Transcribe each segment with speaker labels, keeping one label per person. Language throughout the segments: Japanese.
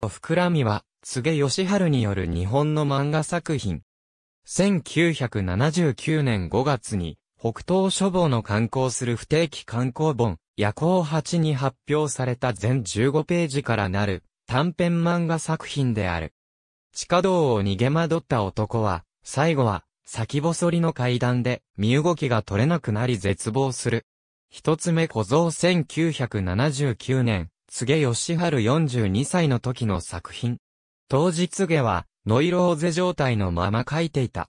Speaker 1: おふくらみは、げ義春による日本の漫画作品。1979年5月に、北東書房の刊行する不定期刊行本、夜行8に発表された全15ページからなる短編漫画作品である。地下道を逃げ惑った男は、最後は先細りの階段で身動きが取れなくなり絶望する。一つ目小僧1979年、げ義春42歳の時の作品。当時げは、ノイローゼ状態のまま書いていた。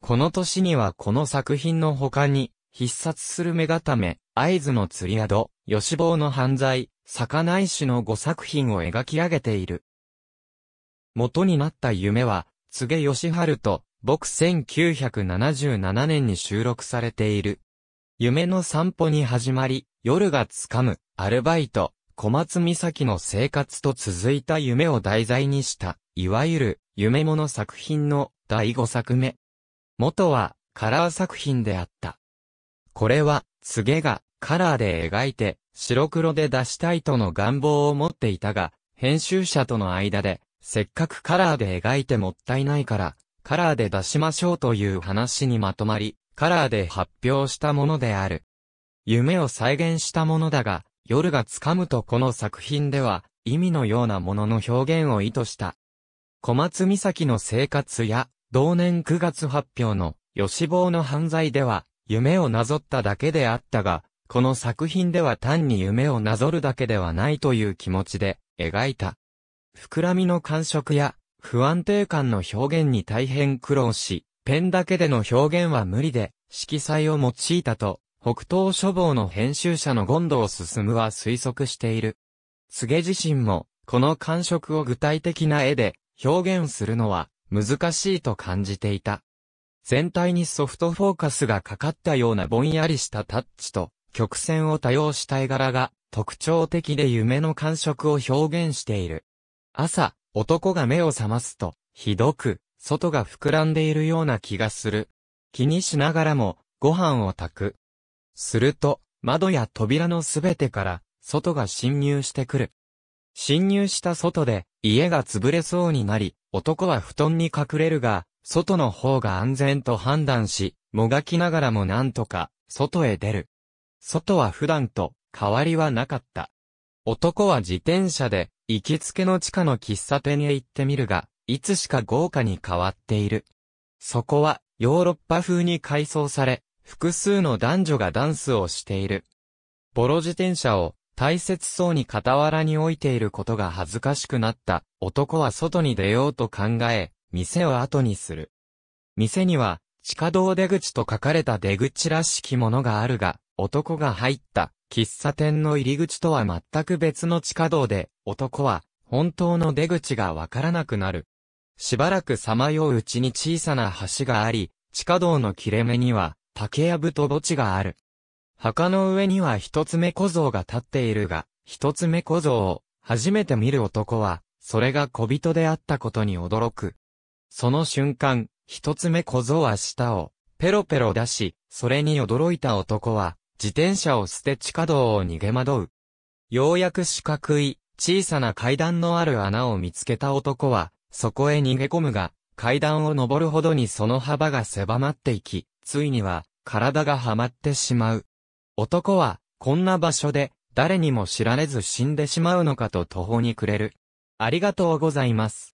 Speaker 1: この年にはこの作品の他に、必殺する目固め、合図の釣り宿、吉坊の犯罪、魚石の5作品を描き上げている。元になった夢は、げ義春と、僕1977年に収録されている。夢の散歩に始まり、夜がつかむ、アルバイト、小松岬の生活と続いた夢を題材にした、いわゆる、夢物作品の第5作目。元は、カラー作品であった。これは、ツげが、カラーで描いて、白黒で出したいとの願望を持っていたが、編集者との間で、せっかくカラーで描いてもったいないから、カラーで出しましょうという話にまとまり、カラーで発表したものである。夢を再現したものだが、夜がつかむとこの作品では、意味のようなものの表現を意図した。小松美咲の生活や、同年9月発表の、吉坊の犯罪では、夢をなぞっただけであったが、この作品では単に夢をなぞるだけではないという気持ちで、描いた。膨らみの感触や、不安定感の表現に大変苦労し、ペンだけでの表現は無理で、色彩を用いたと北東書房の編集者の権藤進は推測している。杉自身も、この感触を具体的な絵で表現するのは難しいと感じていた。全体にソフトフォーカスがかかったようなぼんやりしたタッチと曲線を多用した絵柄が特徴的で夢の感触を表現している。朝、男が目を覚ますと、ひどく、外が膨らんでいるような気がする。気にしながらも、ご飯を炊く。すると、窓や扉のすべてから、外が侵入してくる。侵入した外で、家が潰れそうになり、男は布団に隠れるが、外の方が安全と判断し、もがきながらもなんとか、外へ出る。外は普段と、変わりはなかった。男は自転車で、行きつけの地下の喫茶店へ行ってみるが、いつしか豪華に変わっている。そこは、ヨーロッパ風に改装され、複数の男女がダンスをしている。ボロ自転車を大切そうに傍らに置いていることが恥ずかしくなった。男は外に出ようと考え、店を後にする。店には、地下道出口と書かれた出口らしきものがあるが、男が入った喫茶店の入り口とは全く別の地下道で、男は本当の出口がわからなくなる。しばらくさまよううちに小さな橋があり、地下道の切れ目には竹やぶと墓地がある。墓の上には一つ目小僧が立っているが、一つ目小僧を初めて見る男は、それが小人であったことに驚く。その瞬間、一つ目小僧は舌をペロペロ出し、それに驚いた男は、自転車を捨て地下道を逃げ惑う。ようやく四角い、小さな階段のある穴を見つけた男は、そこへ逃げ込むが、階段を登るほどにその幅が狭まっていき、ついには体がはまってしまう。男はこんな場所で誰にも知られず死んでしまうのかと途方に暮れる。ありがとうございます。